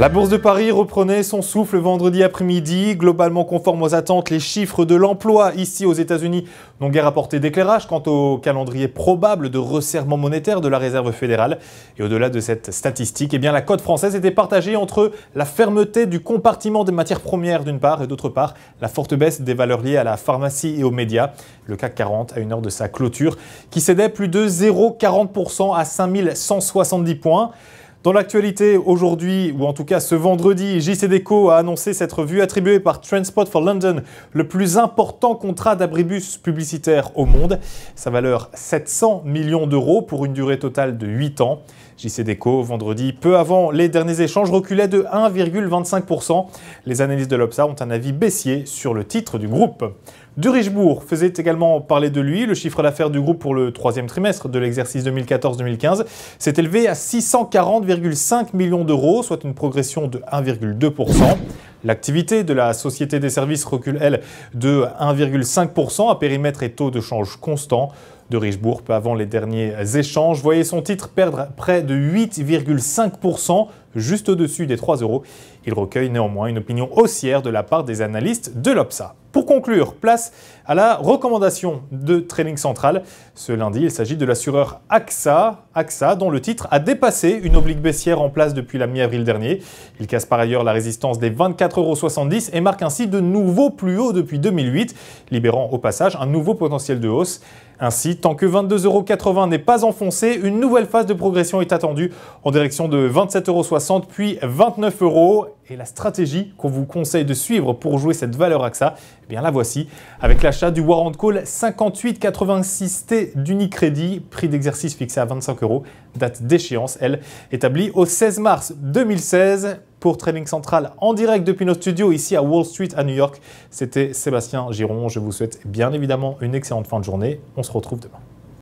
La bourse de Paris reprenait son souffle vendredi après-midi, globalement conforme aux attentes. Les chiffres de l'emploi ici aux États-Unis n'ont guère apporté d'éclairage quant au calendrier probable de resserrement monétaire de la Réserve fédérale. Et au-delà de cette statistique, eh bien, la cote française était partagée entre la fermeté du compartiment des matières premières d'une part et d'autre part la forte baisse des valeurs liées à la pharmacie et aux médias. Le CAC 40 à une heure de sa clôture qui cédait plus de 0,40% à 5170 points. Dans l'actualité, aujourd'hui, ou en tout cas ce vendredi, JCDeco a annoncé cette revue attribuée par Transport for London le plus important contrat d'abribus publicitaire au monde. Sa valeur 700 millions d'euros pour une durée totale de 8 ans. JCDeco, vendredi, peu avant les derniers échanges, reculait de 1,25%. Les analystes de l'Obsa ont un avis baissier sur le titre du groupe. Richebourg faisait également parler de lui. Le chiffre d'affaires du groupe pour le troisième trimestre de l'exercice 2014-2015 s'est élevé à 640,5 millions d'euros, soit une progression de 1,2%. L'activité de la société des services recule, elle, de 1,5% à périmètre et taux de change constant de Richebourg avant les derniers échanges. Voyez son titre perdre près de 8,5%, juste au-dessus des 3 euros. Il recueille néanmoins une opinion haussière de la part des analystes de l'OPSA. Pour conclure, place à la recommandation de Trading Central. Ce lundi, il s'agit de l'assureur AXA, AXA, dont le titre a dépassé une oblique baissière en place depuis la mi-avril dernier. Il casse par ailleurs la résistance des 24,70 euros et marque ainsi de nouveaux plus hauts depuis 2008, libérant au passage un nouveau potentiel de hausse. Ainsi, Tant que 22,80€ n'est pas enfoncé, une nouvelle phase de progression est attendue en direction de 27,60€ puis euros. Et la stratégie qu'on vous conseille de suivre pour jouer cette valeur AXA, eh bien la voici avec l'achat du Warrant Call 58,86T d'Unicredit, prix d'exercice fixé à euros, date d'échéance, elle, établie au 16 mars 2016 pour Training Central en direct depuis nos studios ici à Wall Street à New York. C'était Sébastien Giron. Je vous souhaite bien évidemment une excellente fin de journée. On se retrouve demain.